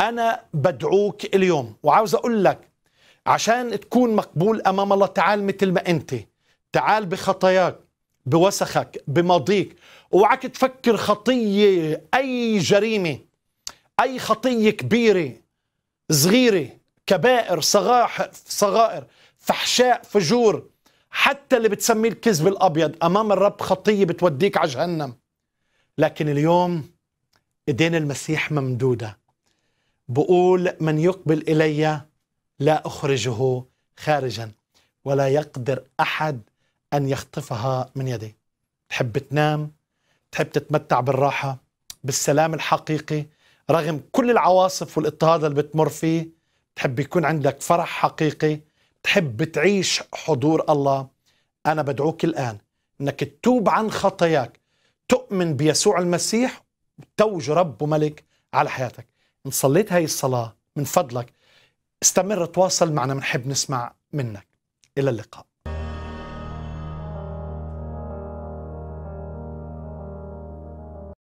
أنا بدعوك اليوم وعاوز أقول لك عشان تكون مقبول أمام الله تعال مثل ما أنت تعال بخطاياك بوسخك بماضيك اوعك تفكر خطية أي جريمة أي خطية كبيرة صغيرة كبائر صغائر صغائر فحشاء فجور حتى اللي بتسميه الكذب الأبيض أمام الرب خطية بتوديك على جهنم لكن اليوم ايدين المسيح ممدودة بقول من يقبل الي لا اخرجه خارجا ولا يقدر احد ان يخطفها من يدي تحب تنام تحب تتمتع بالراحه بالسلام الحقيقي رغم كل العواصف والاضطهاد اللي بتمر فيه بتحب يكون عندك فرح حقيقي بتحب تعيش حضور الله أنا بدعوك الآن أنك تتوب عن خطاياك تؤمن بيسوع المسيح وتوج رب وملك على حياتك إن صليت هاي الصلاة من فضلك استمر تواصل معنا بنحب نسمع منك إلى اللقاء